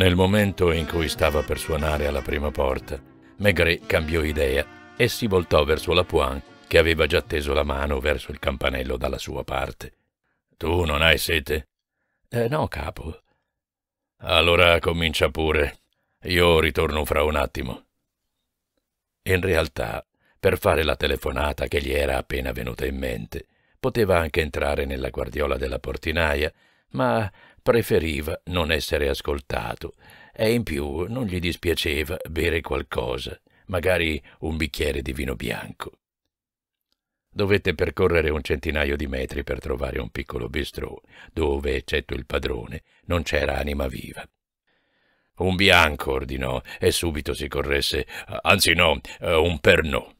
Nel momento in cui stava per suonare alla prima porta, Maigret cambiò idea e si voltò verso la Poin, che aveva già teso la mano verso il campanello dalla sua parte. Tu non hai sete? Eh, no, capo. Allora comincia pure. Io ritorno fra un attimo. In realtà, per fare la telefonata che gli era appena venuta in mente, poteva anche entrare nella guardiola della portinaia, ma preferiva non essere ascoltato e in più non gli dispiaceva bere qualcosa, magari un bicchiere di vino bianco. Dovette percorrere un centinaio di metri per trovare un piccolo bistrò, dove, eccetto il padrone, non c'era anima viva. Un bianco ordinò e subito si corresse, anzi no, eh, un pernò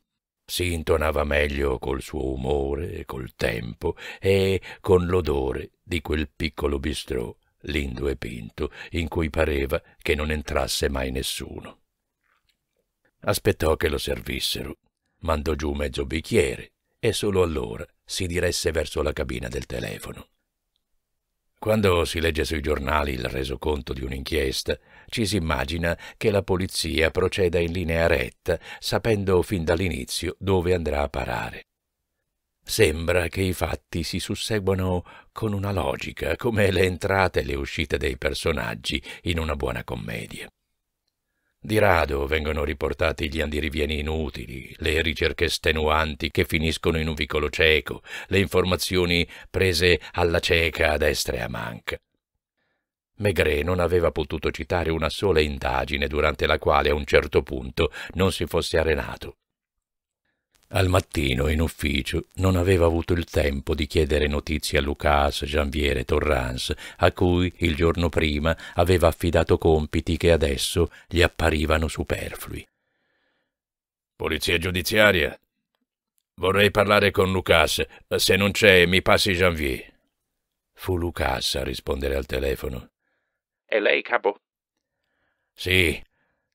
si intonava meglio col suo umore e col tempo e con l'odore di quel piccolo bistrò, lindo e pinto, in cui pareva che non entrasse mai nessuno. Aspettò che lo servissero, mandò giù mezzo bicchiere e solo allora si diresse verso la cabina del telefono. Quando si legge sui giornali il resoconto di un'inchiesta, ci si immagina che la polizia proceda in linea retta, sapendo fin dall'inizio dove andrà a parare. Sembra che i fatti si susseguano con una logica, come le entrate e le uscite dei personaggi in una buona commedia. Di rado vengono riportati gli andirivieni inutili, le ricerche estenuanti che finiscono in un vicolo cieco, le informazioni prese alla cieca a destra e a manca. Maigret non aveva potuto citare una sola indagine durante la quale a un certo punto non si fosse arenato. Al mattino, in ufficio, non aveva avuto il tempo di chiedere notizie a Lucas, Janvier e Torrance, a cui il giorno prima aveva affidato compiti che adesso gli apparivano superflui. Polizia giudiziaria? Vorrei parlare con Lucas. Se non c'è, mi passi Janvier. Fu Lucas a rispondere al telefono. E lei, capo? Sì.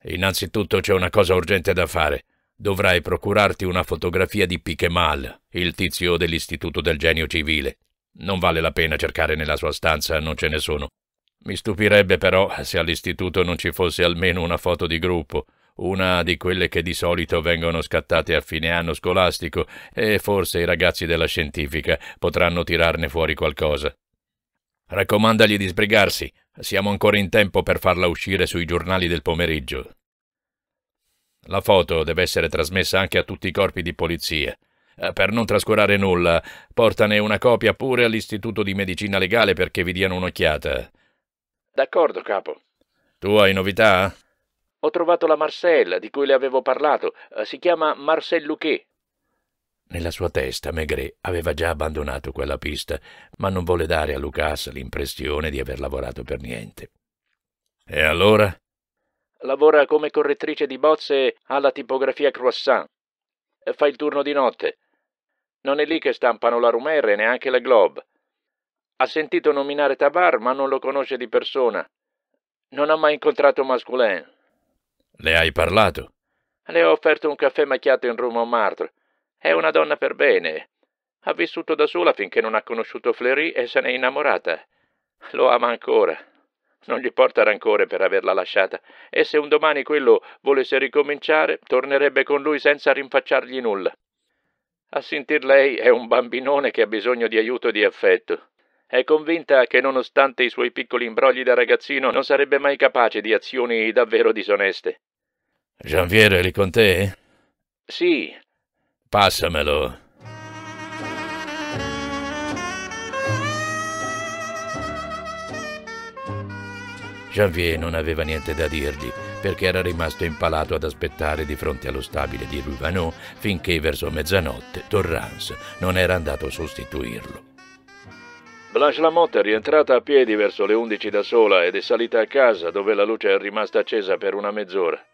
Innanzitutto c'è una cosa urgente da fare. Dovrai procurarti una fotografia di Piquemal, il tizio dell'Istituto del Genio Civile. Non vale la pena cercare nella sua stanza, non ce ne sono. Mi stupirebbe però se all'istituto non ci fosse almeno una foto di gruppo, una di quelle che di solito vengono scattate a fine anno scolastico e forse i ragazzi della scientifica potranno tirarne fuori qualcosa. Raccomandagli di sbrigarsi, siamo ancora in tempo per farla uscire sui giornali del pomeriggio. La foto deve essere trasmessa anche a tutti i corpi di polizia. Eh, per non trascurare nulla, portane una copia pure all'Istituto di Medicina Legale perché vi diano un'occhiata. D'accordo, capo. Tu hai novità? Ho trovato la Marcella di cui le avevo parlato. Eh, si chiama Marcel Luquet. Nella sua testa Maigret aveva già abbandonato quella pista, ma non volle dare a Lucas l'impressione di aver lavorato per niente. E allora? lavora come correttrice di bozze alla tipografia Croissant. Fa il turno di notte. Non è lì che stampano la Rumera e neanche la Globe. Ha sentito nominare Tabar, ma non lo conosce di persona. Non ha mai incontrato Masculin. Le hai parlato? Le ho offerto un caffè macchiato in Rue Montmartre. È una donna per bene. Ha vissuto da sola finché non ha conosciuto Fleury e se n'è innamorata. Lo ama ancora. Non gli porta rancore per averla lasciata e se un domani quello volesse ricominciare, tornerebbe con lui senza rinfacciargli nulla. A sentir lei è un bambinone che ha bisogno di aiuto e di affetto. È convinta che nonostante i suoi piccoli imbrogli da ragazzino non sarebbe mai capace di azioni davvero disoneste. Gianviere eri con te? Sì. Passamelo. Janvier non aveva niente da dirgli, perché era rimasto impalato ad aspettare di fronte allo stabile di Ruvanot finché verso mezzanotte Torrance non era andato a sostituirlo. Blanche Lamotte è rientrata a piedi verso le 11 da sola ed è salita a casa dove la luce è rimasta accesa per una mezz'ora.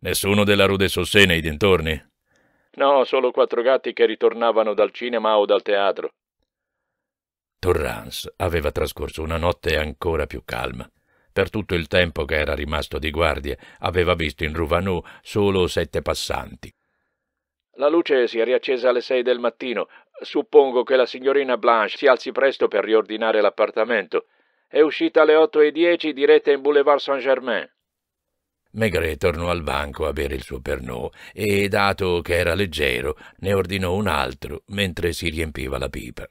Nessuno della Rue de Sossè nei dintorni? No, solo quattro gatti che ritornavano dal cinema o dal teatro. Torrance aveva trascorso una notte ancora più calma. Per tutto il tempo che era rimasto di guardia aveva visto in Ruvanou solo sette passanti. La luce si è riaccesa alle sei del mattino. Suppongo che la signorina Blanche si alzi presto per riordinare l'appartamento. È uscita alle otto e dieci diretta in Boulevard Saint-Germain. Maigret tornò al banco a bere il suo pernò e, dato che era leggero, ne ordinò un altro mentre si riempiva la pipa.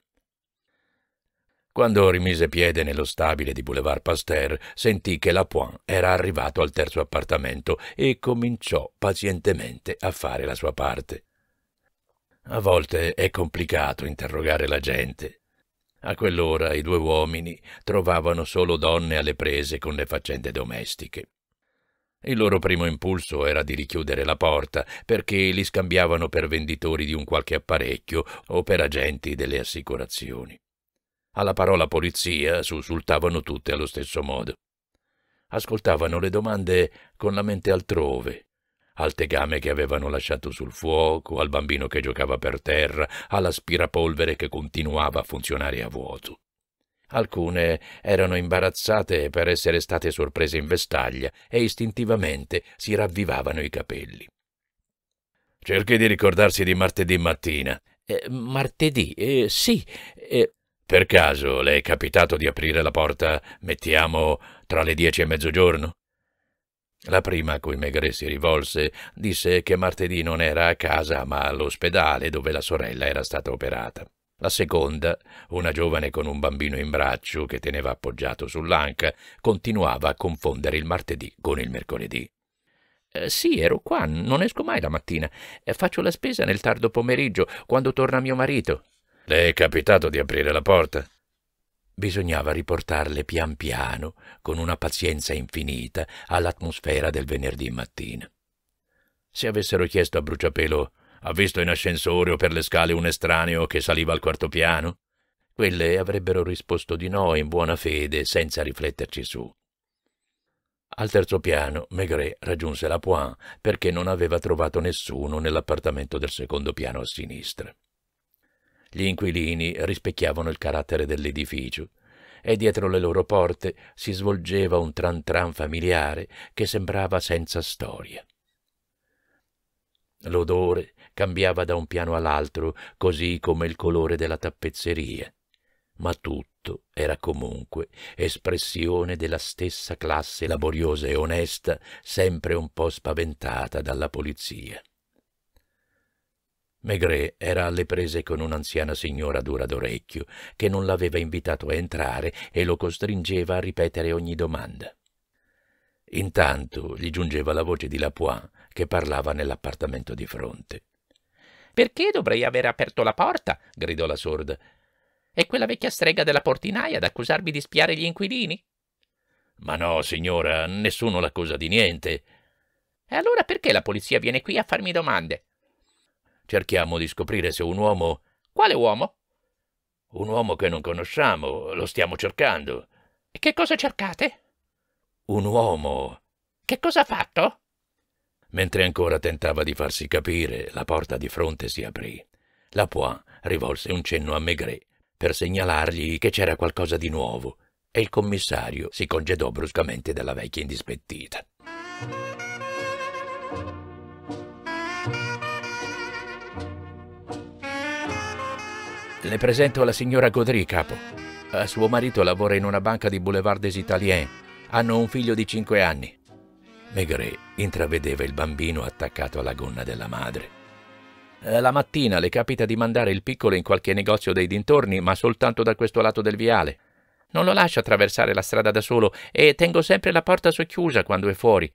Quando rimise piede nello stabile di Boulevard Pasteur, sentì che Lapointe era arrivato al terzo appartamento e cominciò pazientemente a fare la sua parte. A volte è complicato interrogare la gente. A quell'ora i due uomini trovavano solo donne alle prese con le faccende domestiche. Il loro primo impulso era di richiudere la porta, perché li scambiavano per venditori di un qualche apparecchio o per agenti delle assicurazioni. Alla parola polizia sussultavano tutte allo stesso modo. Ascoltavano le domande con la mente altrove, al tegame che avevano lasciato sul fuoco, al bambino che giocava per terra, all'aspirapolvere che continuava a funzionare a vuoto. Alcune erano imbarazzate per essere state sorprese in vestaglia e istintivamente si ravvivavano i capelli. Cerchi di ricordarsi di martedì mattina. Eh, martedì, eh, sì, eh, per caso le è capitato di aprire la porta, mettiamo, tra le dieci e mezzogiorno? La prima a cui Maigret si rivolse disse che martedì non era a casa ma all'ospedale dove la sorella era stata operata. La seconda, una giovane con un bambino in braccio che teneva appoggiato sull'anca, continuava a confondere il martedì con il mercoledì. Eh, sì, ero qua, non esco mai la mattina. Eh, faccio la spesa nel tardo pomeriggio, quando torna mio marito. Le è capitato di aprire la porta? Bisognava riportarle pian piano, con una pazienza infinita, all'atmosfera del venerdì mattina. Se avessero chiesto a Bruciapelo ha visto in ascensore o per le scale un estraneo che saliva al quarto piano? Quelle avrebbero risposto di no in buona fede, senza rifletterci su. Al terzo piano, Maigret raggiunse la Point perché non aveva trovato nessuno nell'appartamento del secondo piano a sinistra. Gli inquilini rispecchiavano il carattere dell'edificio e dietro le loro porte si svolgeva un tran tran familiare che sembrava senza storia. L'odore cambiava da un piano all'altro, così come il colore della tappezzeria, ma tutto era comunque espressione della stessa classe laboriosa e onesta, sempre un po' spaventata dalla polizia. Maigret era alle prese con un'anziana signora dura d'orecchio, che non l'aveva invitato a entrare e lo costringeva a ripetere ogni domanda. Intanto gli giungeva la voce di Lapointe, che parlava nell'appartamento di fronte. Perché dovrei aver aperto la porta? gridò la sorda. È quella vecchia strega della portinaia ad accusarvi di spiare gli inquilini? Ma no, signora, nessuno l'accusa di niente. E allora perché la polizia viene qui a farmi domande? Cerchiamo di scoprire se un uomo... Quale uomo? Un uomo che non conosciamo, lo stiamo cercando. E che cosa cercate? Un uomo. Che cosa ha fatto? Mentre ancora tentava di farsi capire, la porta di fronte si aprì. La Poix rivolse un cenno a Maigret per segnalargli che c'era qualcosa di nuovo e il commissario si congedò bruscamente dalla vecchia indispettita. Le presento la signora Godry, capo. Eh, suo marito lavora in una banca di Boulevard des Italiens. Hanno un figlio di cinque anni. Maigret intravedeva il bambino attaccato alla gonna della madre. Eh, la mattina le capita di mandare il piccolo in qualche negozio dei dintorni, ma soltanto da questo lato del viale. Non lo lascio attraversare la strada da solo e tengo sempre la porta socchiusa quando è fuori.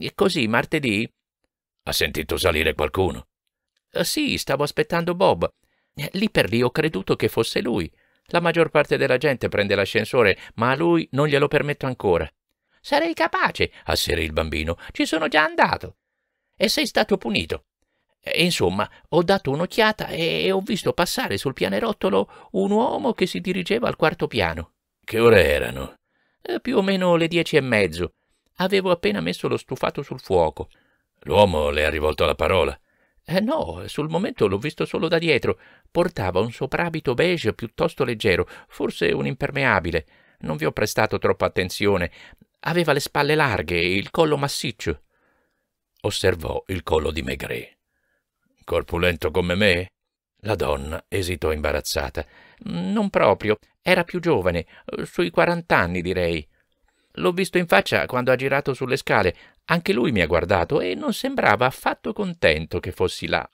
E così martedì. Ha sentito salire qualcuno? Eh, sì, stavo aspettando Bob. Eh, lì per lì ho creduto che fosse lui. La maggior parte della gente prende l'ascensore, ma a lui non glielo permetto ancora. Sarei capace, asserì il bambino. Ci sono già andato. E sei stato punito. E, insomma, ho dato un'occhiata e ho visto passare sul pianerottolo un uomo che si dirigeva al quarto piano. Che ore erano? E eh, più o meno le dieci e mezzo. Avevo appena messo lo stufato sul fuoco. L'uomo le ha rivolto la parola. Eh no, sul momento l'ho visto solo da dietro. Portava un soprabito beige piuttosto leggero, forse un impermeabile. Non vi ho prestato troppa attenzione. Aveva le spalle larghe e il collo massiccio. Osservò il collo di Maigret. Corpulento come me? La donna esitò imbarazzata. Mm, non proprio. Era più giovane, sui quarant'anni direi. L'ho visto in faccia quando ha girato sulle scale. Anche lui mi ha guardato e non sembrava affatto contento che fossi là.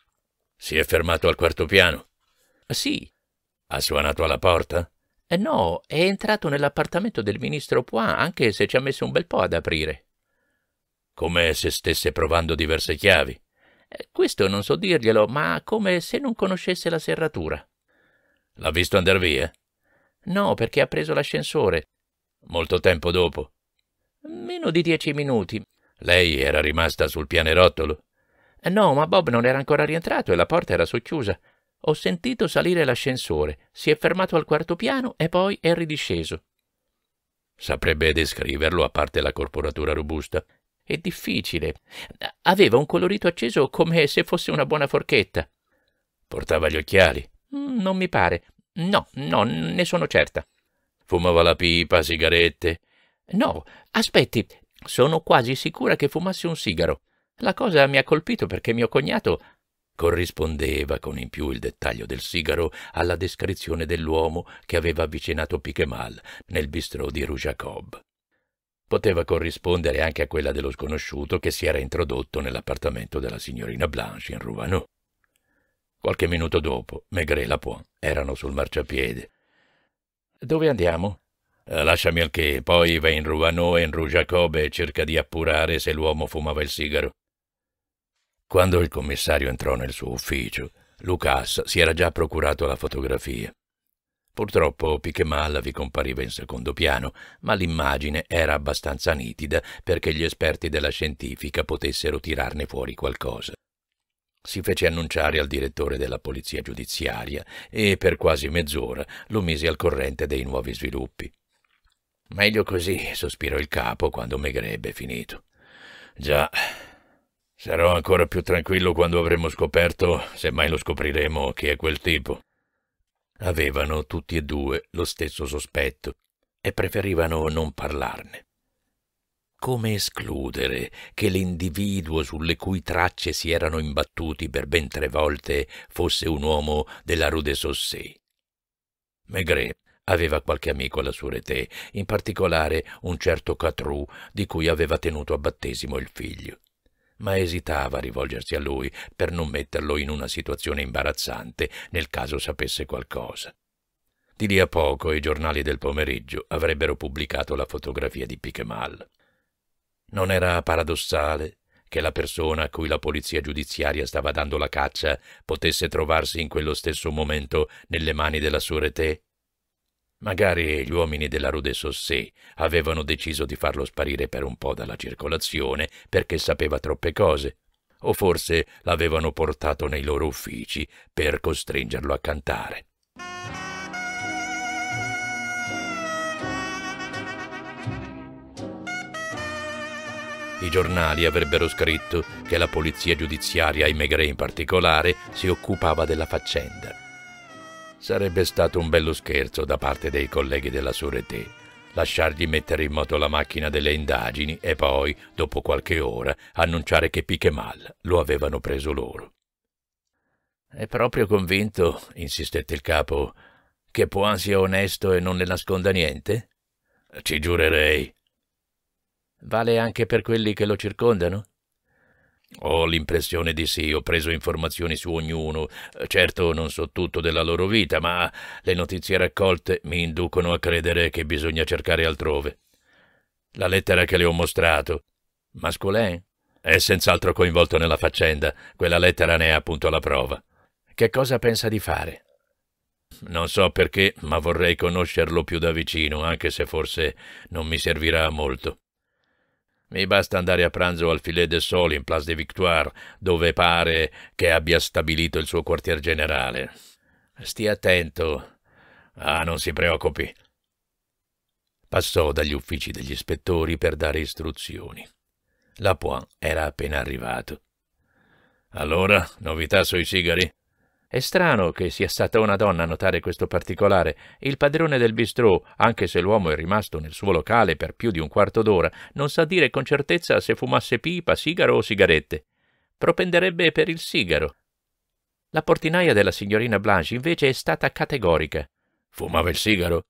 Si è fermato al quarto piano? Sì. Ha suonato alla porta? Eh, no, è entrato nell'appartamento del ministro Poin, anche se ci ha messo un bel po' ad aprire. Come se stesse provando diverse chiavi. Eh, questo non so dirglielo, ma come se non conoscesse la serratura. L'ha visto andare via? No, perché ha preso l'ascensore. Molto tempo dopo. Meno di dieci minuti. Lei era rimasta sul pianerottolo? No, ma Bob non era ancora rientrato e la porta era socchiusa. Ho sentito salire l'ascensore, si è fermato al quarto piano e poi è ridisceso. Saprebbe descriverlo a parte la corporatura robusta. È difficile. Aveva un colorito acceso come se fosse una buona forchetta. Portava gli occhiali. Mm, non mi pare. No, no, ne sono certa. Fumava la pipa, sigarette? No, aspetti, sono quasi sicura che fumasse un sigaro. La cosa mi ha colpito perché mio cognato corrispondeva con in più il dettaglio del sigaro alla descrizione dell'uomo che aveva avvicinato Piquemal nel bistrò di Rujacob. Poteva corrispondere anche a quella dello sconosciuto che si era introdotto nell'appartamento della signorina Blanche in Rouvanou. Qualche minuto dopo, Maigret e Lapointe erano sul marciapiede. Dove andiamo? Eh, lasciami al che, poi va in Rue e in Rue Jacobbe e cerca di appurare se l'uomo fumava il sigaro. Quando il commissario entrò nel suo ufficio, Lucas si era già procurato la fotografia. Purtroppo Pichemal vi compariva in secondo piano, ma l'immagine era abbastanza nitida perché gli esperti della scientifica potessero tirarne fuori qualcosa. Si fece annunciare al direttore della polizia giudiziaria e per quasi mezz'ora lo mise al corrente dei nuovi sviluppi. Meglio così, sospirò il capo quando Megre ebbe finito. Già, sarò ancora più tranquillo quando avremo scoperto, se mai lo scopriremo, chi è quel tipo. Avevano tutti e due lo stesso sospetto e preferivano non parlarne. Come escludere che l'individuo sulle cui tracce si erano imbattuti per ben tre volte fosse un uomo della Rue de Saussée? Maigret aveva qualche amico alla sua rete, in particolare un certo Catrou, di cui aveva tenuto a battesimo il figlio. Ma esitava a rivolgersi a lui per non metterlo in una situazione imbarazzante nel caso sapesse qualcosa. Di lì a poco i giornali del pomeriggio avrebbero pubblicato la fotografia di Piquemal. Non era paradossale che la persona a cui la polizia giudiziaria stava dando la caccia potesse trovarsi in quello stesso momento nelle mani della Sureté? Magari gli uomini della Rue de Saussé avevano deciso di farlo sparire per un po' dalla circolazione perché sapeva troppe cose, o forse l'avevano portato nei loro uffici per costringerlo a cantare. I giornali avrebbero scritto che la polizia giudiziaria e Maigret in particolare si occupava della faccenda. Sarebbe stato un bello scherzo da parte dei colleghi della Sûreté lasciargli mettere in moto la macchina delle indagini e poi, dopo qualche ora, annunciare che Piquemal lo avevano preso loro. È proprio convinto, insistette il capo, che Poin sia onesto e non le nasconda niente? Ci giurerei, Vale anche per quelli che lo circondano? Ho l'impressione di sì, ho preso informazioni su ognuno. Certo non so tutto della loro vita, ma le notizie raccolte mi inducono a credere che bisogna cercare altrove. La lettera che le ho mostrato. Masculin? È senz'altro coinvolto nella faccenda. Quella lettera ne è appunto la prova. Che cosa pensa di fare? Non so perché, ma vorrei conoscerlo più da vicino, anche se forse non mi servirà molto. Mi basta andare a pranzo al Filet de Sole in Place de Victoire, dove pare che abbia stabilito il suo quartier generale. Stia attento. Ah, non si preoccupi. Passò dagli uffici degli ispettori per dare istruzioni. Lapointe era appena arrivato. Allora, novità sui sigari? È strano che sia stata una donna a notare questo particolare. Il padrone del bistrò, anche se l'uomo è rimasto nel suo locale per più di un quarto d'ora, non sa dire con certezza se fumasse pipa, sigaro o sigarette. Propenderebbe per il sigaro. La portinaia della signorina Blanche invece è stata categorica. Fumava il sigaro?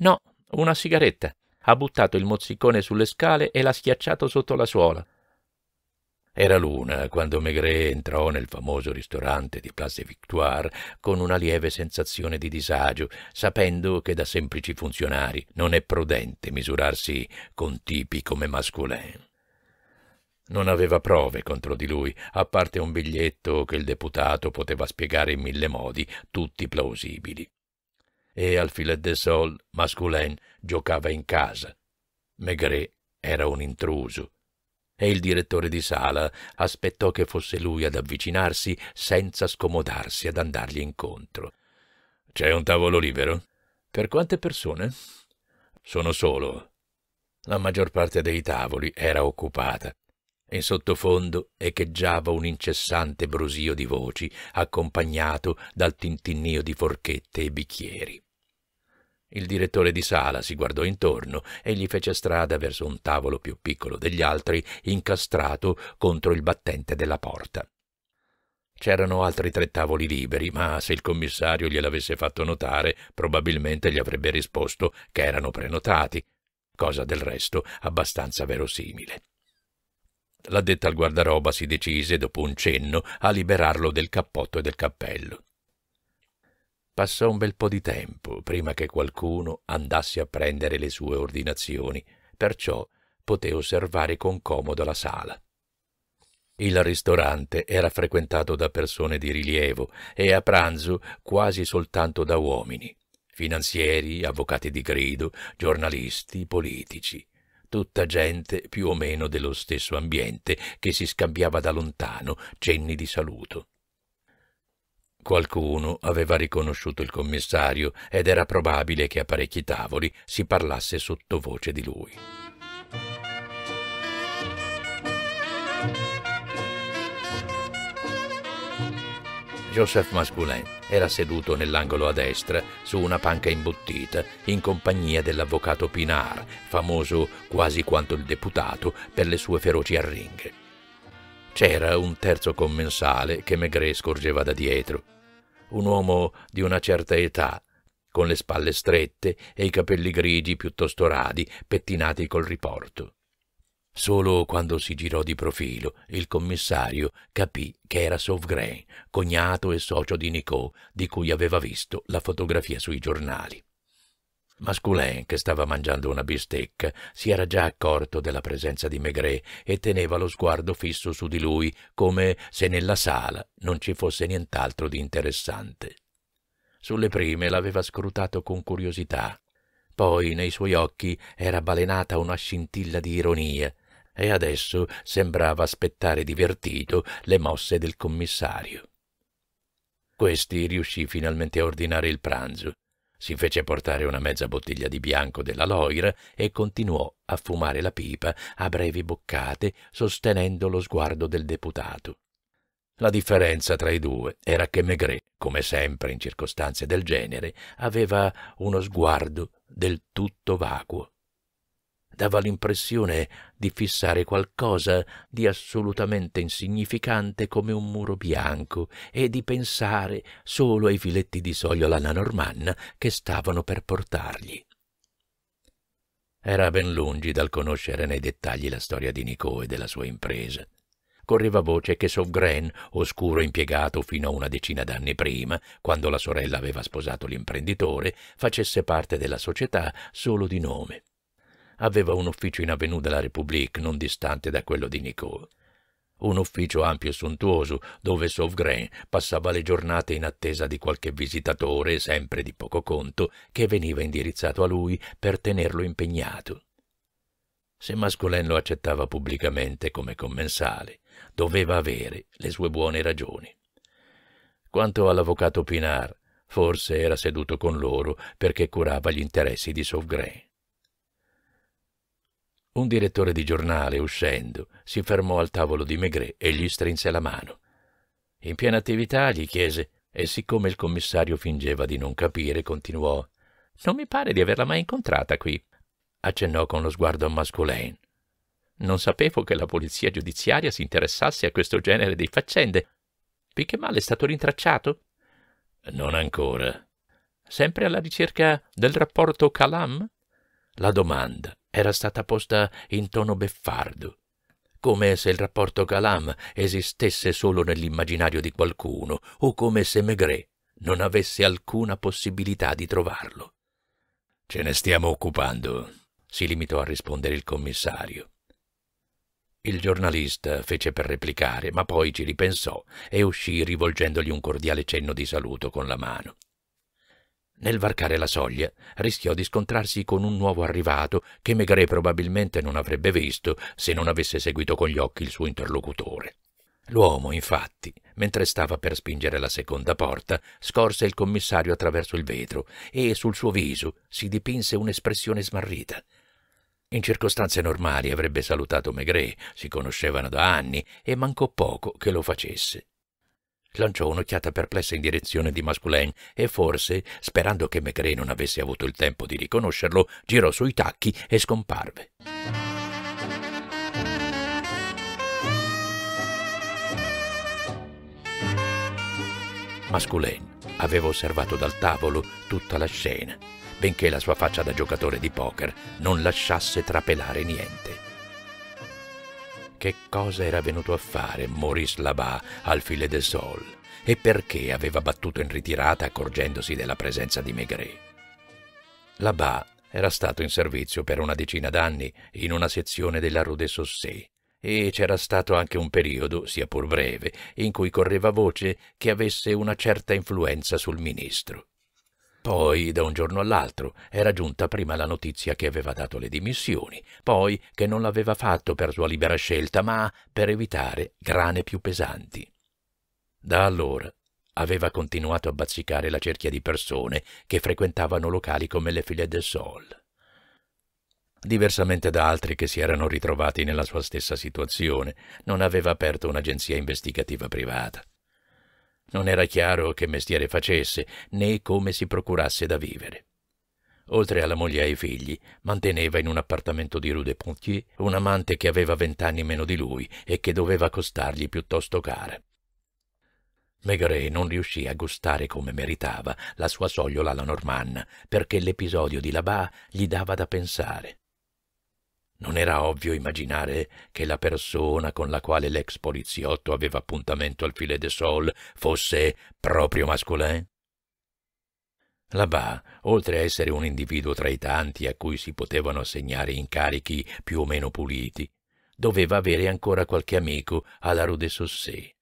No, una sigaretta. Ha buttato il mozzicone sulle scale e l'ha schiacciato sotto la suola. Era l'una quando Maigret entrò nel famoso ristorante di Place Victoire con una lieve sensazione di disagio, sapendo che da semplici funzionari non è prudente misurarsi con tipi come Masculin. Non aveva prove contro di lui, a parte un biglietto che il deputato poteva spiegare in mille modi, tutti plausibili. E al filet de sol Masculin giocava in casa. Maigret era un intruso e il direttore di sala aspettò che fosse lui ad avvicinarsi senza scomodarsi ad andargli incontro. C'è un tavolo libero? Per quante persone? Sono solo. La maggior parte dei tavoli era occupata. In sottofondo echeggiava un incessante brusio di voci, accompagnato dal tintinnio di forchette e bicchieri. Il direttore di sala si guardò intorno e gli fece strada verso un tavolo più piccolo degli altri, incastrato contro il battente della porta. C'erano altri tre tavoli liberi, ma se il commissario gliel'avesse fatto notare, probabilmente gli avrebbe risposto che erano prenotati, cosa del resto abbastanza verosimile. L'addetta al guardaroba si decise, dopo un cenno, a liberarlo del cappotto e del cappello. Passò un bel po' di tempo prima che qualcuno andasse a prendere le sue ordinazioni, perciò poté osservare con comodo la sala. Il ristorante era frequentato da persone di rilievo e a pranzo quasi soltanto da uomini, finanzieri, avvocati di grido, giornalisti, politici, tutta gente più o meno dello stesso ambiente che si scambiava da lontano cenni di saluto. Qualcuno aveva riconosciuto il commissario ed era probabile che a parecchi tavoli si parlasse sottovoce di lui. Joseph Masculin era seduto nell'angolo a destra su una panca imbottita in compagnia dell'avvocato Pinar, famoso quasi quanto il deputato per le sue feroci arringhe. C'era un terzo commensale che Maigret scorgeva da dietro, un uomo di una certa età, con le spalle strette e i capelli grigi piuttosto radi, pettinati col riporto. Solo quando si girò di profilo il commissario capì che era Sauvgrain, cognato e socio di Nicot, di cui aveva visto la fotografia sui giornali. Masculin, che stava mangiando una bistecca, si era già accorto della presenza di Maigret e teneva lo sguardo fisso su di lui, come se nella sala non ci fosse nient'altro di interessante. Sulle prime l'aveva scrutato con curiosità. Poi nei suoi occhi era balenata una scintilla di ironia e adesso sembrava aspettare divertito le mosse del commissario. Questi riuscì finalmente a ordinare il pranzo si fece portare una mezza bottiglia di bianco della Loira e continuò a fumare la pipa a brevi boccate, sostenendo lo sguardo del deputato. La differenza tra i due era che Maigret, come sempre in circostanze del genere, aveva uno sguardo del tutto vacuo dava l'impressione di fissare qualcosa di assolutamente insignificante come un muro bianco e di pensare solo ai filetti di soglio alla nanormanna che stavano per portargli. Era ben lungi dal conoscere nei dettagli la storia di Nico e della sua impresa. Correva voce che Sovgren, oscuro impiegato fino a una decina d'anni prima, quando la sorella aveva sposato l'imprenditore, facesse parte della società solo di nome aveva un ufficio in Avenue de la République, non distante da quello di Nicole. Un ufficio ampio e sontuoso, dove Sauvgren passava le giornate in attesa di qualche visitatore, sempre di poco conto, che veniva indirizzato a lui per tenerlo impegnato. Se Mascolen lo accettava pubblicamente come commensale, doveva avere le sue buone ragioni. Quanto all'avvocato Pinard, forse era seduto con loro perché curava gli interessi di Sauvgren. Un direttore di giornale, uscendo, si fermò al tavolo di Maigret e gli strinse la mano. In piena attività gli chiese, e siccome il commissario fingeva di non capire, continuò «Non mi pare di averla mai incontrata qui», accennò con lo sguardo a Mascoulain. «Non sapevo che la polizia giudiziaria si interessasse a questo genere di faccende. male è stato rintracciato?» «Non ancora». «Sempre alla ricerca del rapporto Calam?» La domanda era stata posta in tono beffardo, come se il rapporto Calam esistesse solo nell'immaginario di qualcuno, o come se Maigret non avesse alcuna possibilità di trovarlo. Ce ne stiamo occupando, si limitò a rispondere il commissario. Il giornalista fece per replicare, ma poi ci ripensò e uscì rivolgendogli un cordiale cenno di saluto con la mano. Nel varcare la soglia rischiò di scontrarsi con un nuovo arrivato che Megre probabilmente non avrebbe visto se non avesse seguito con gli occhi il suo interlocutore. L'uomo, infatti, mentre stava per spingere la seconda porta, scorse il commissario attraverso il vetro e sul suo viso si dipinse un'espressione smarrita. In circostanze normali avrebbe salutato Megre, si conoscevano da anni e mancò poco che lo facesse. Lanciò un'occhiata perplessa in direzione di Masculain e forse, sperando che Maigret non avesse avuto il tempo di riconoscerlo, girò sui tacchi e scomparve. Masculain aveva osservato dal tavolo tutta la scena, benché la sua faccia da giocatore di poker non lasciasse trapelare niente che cosa era venuto a fare Maurice Labat al file de Sol e perché aveva battuto in ritirata accorgendosi della presenza di Maigret. Labat era stato in servizio per una decina d'anni in una sezione della Rue de Saussée e c'era stato anche un periodo, sia pur breve, in cui correva voce che avesse una certa influenza sul ministro. Poi, da un giorno all'altro, era giunta prima la notizia che aveva dato le dimissioni, poi che non l'aveva fatto per sua libera scelta, ma per evitare grane più pesanti. Da allora aveva continuato a bazzicare la cerchia di persone che frequentavano locali come le Filles del Sol. Diversamente da altri che si erano ritrovati nella sua stessa situazione, non aveva aperto un'agenzia investigativa privata non era chiaro che mestiere facesse, né come si procurasse da vivere. Oltre alla moglie e ai figli, manteneva in un appartamento di Rue de Pontier un amante che aveva vent'anni meno di lui e che doveva costargli piuttosto cara. Megaret non riuscì a gustare come meritava la sua sogliola alla Normanna, perché l'episodio di Labat gli dava da pensare. Non era ovvio immaginare che la persona con la quale l'ex poliziotto aveva appuntamento al filet de sol fosse proprio Masculin? Labat, oltre a essere un individuo tra i tanti a cui si potevano assegnare incarichi più o meno puliti, doveva avere ancora qualche amico alla Rue de Saussé.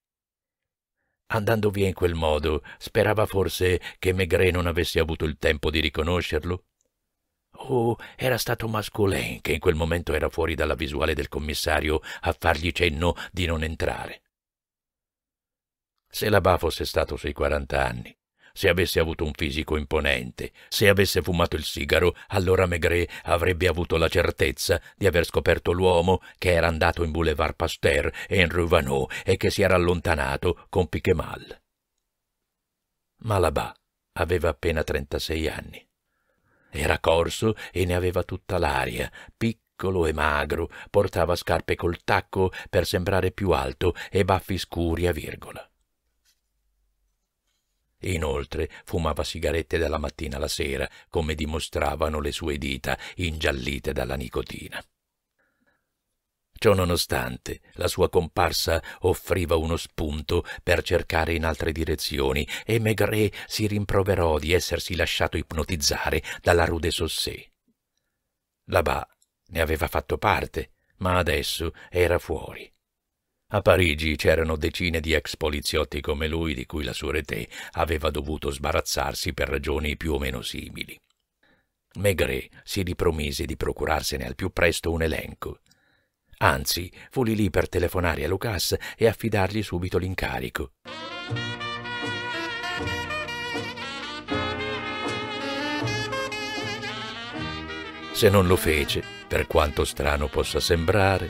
Andando via in quel modo, sperava forse che Maigret non avesse avuto il tempo di riconoscerlo? o oh, era stato Masculin che in quel momento era fuori dalla visuale del commissario a fargli cenno di non entrare? Se la Ba fosse stato sui 40 anni, se avesse avuto un fisico imponente, se avesse fumato il sigaro, allora Maigret avrebbe avuto la certezza di aver scoperto l'uomo che era andato in Boulevard Pasteur e in Rue Vanneau e che si era allontanato con Piquemal. Ma la Ba aveva appena 36 anni. Era corso e ne aveva tutta l'aria, piccolo e magro, portava scarpe col tacco per sembrare più alto e baffi scuri a virgola. Inoltre fumava sigarette dalla mattina alla sera, come dimostravano le sue dita, ingiallite dalla nicotina. Ciò nonostante, la sua comparsa offriva uno spunto per cercare in altre direzioni e Maigret si rimproverò di essersi lasciato ipnotizzare dalla Rue des Saussées. Là-bas ne aveva fatto parte, ma adesso era fuori. A Parigi c'erano decine di ex poliziotti come lui di cui la sureté aveva dovuto sbarazzarsi per ragioni più o meno simili. Maigret si ripromise di procurarsene al più presto un elenco Anzi, fu lì lì per telefonare a Lucas e affidargli subito l'incarico. Se non lo fece, per quanto strano possa sembrare,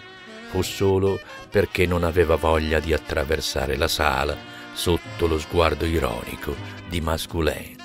fu solo perché non aveva voglia di attraversare la sala sotto lo sguardo ironico di Masculin.